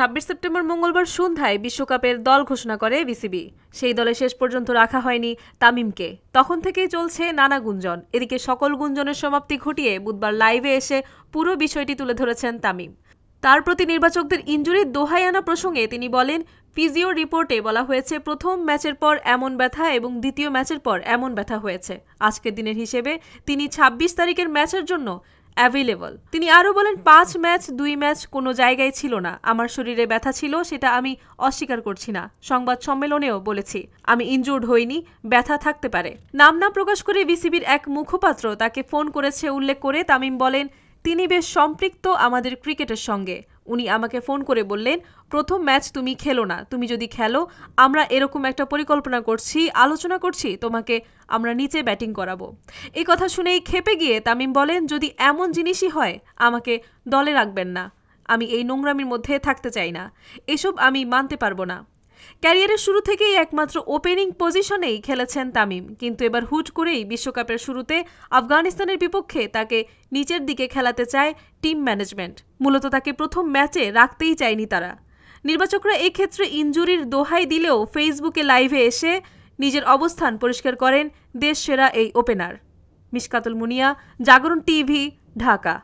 ছাব্বিশ সেপ্টেম্বর মঙ্গলবার সন্ধ্যায় বিশ্বকাপের দল ঘোষণা করে বিসিবি সেই দলে শেষ পর্যন্ত রাখা হয়নি তামিমকে তখন থেকেই চলছে নানা গুঞ্জন এদিকে সকল গুঞ্জনের সমাপ্তি ঘটিয়ে বুধবার লাইভে এসে পুরো বিষয়টি তুলে ধরেছেন তামিম তার প্রতি নির্বাচকদের ইঞ্জুরির দোহাই আনা প্রসঙ্গে তিনি বলেন ফিজিও রিপোর্টে বলা হয়েছে প্রথম ম্যাচের পর এমন ব্যথা এবং দ্বিতীয় ম্যাচের পর এমন ব্যথা হয়েছে আজকের দিনের হিসেবে তিনি ২৬ তারিখের ম্যাচের জন্য অ্যাভেলেবল তিনি আরও বলেন পাঁচ ম্যাচ দুই ম্যাচ কোনো জায়গায় ছিল না আমার শরীরে ব্যথা ছিল সেটা আমি অস্বীকার করছি না সংবাদ সম্মেলনেও বলেছি আমি ইনজোর্ড হইনি ব্যথা থাকতে পারে নাম না প্রকাশ করে বিসিবির এক মুখপাত্র তাকে ফোন করেছে উল্লেখ করে তামিম বলেন তিনি বেশ সম্পৃক্ত আমাদের ক্রিকেটের সঙ্গে উনি আমাকে ফোন করে বললেন প্রথম ম্যাচ তুমি খেলো না তুমি যদি খেলো আমরা এরকম একটা পরিকল্পনা করছি আলোচনা করছি তোমাকে আমরা নিচে ব্যাটিং করাবো এই কথা শুনেই খেপে গিয়ে তামিম বলেন যদি এমন জিনিসই হয় আমাকে দলে রাখবেন না আমি এই নোংরামির মধ্যে থাকতে চাই না এসব আমি মানতে পারবো না ক্যারিয়ারের শুরু থেকেই একমাত্র ওপেনিং পজিশনেই খেলেছেন তামিম কিন্তু এবার হুট করেই বিশ্বকাপের শুরুতে আফগানিস্তানের বিপক্ষে তাকে নিচের দিকে খেলাতে চায় টিম ম্যানেজমেন্ট মূলত তাকে প্রথম ম্যাচে রাখতেই চায়নি তারা নির্বাচকরা এক্ষেত্রে ইঞ্জুরির দোহাই দিলেও ফেসবুকে লাইভে এসে নিজের অবস্থান পরিষ্কার করেন দেশ সেরা এই ওপেনার মিশকাতুল মুনিয়া জাগরণ টিভি ঢাকা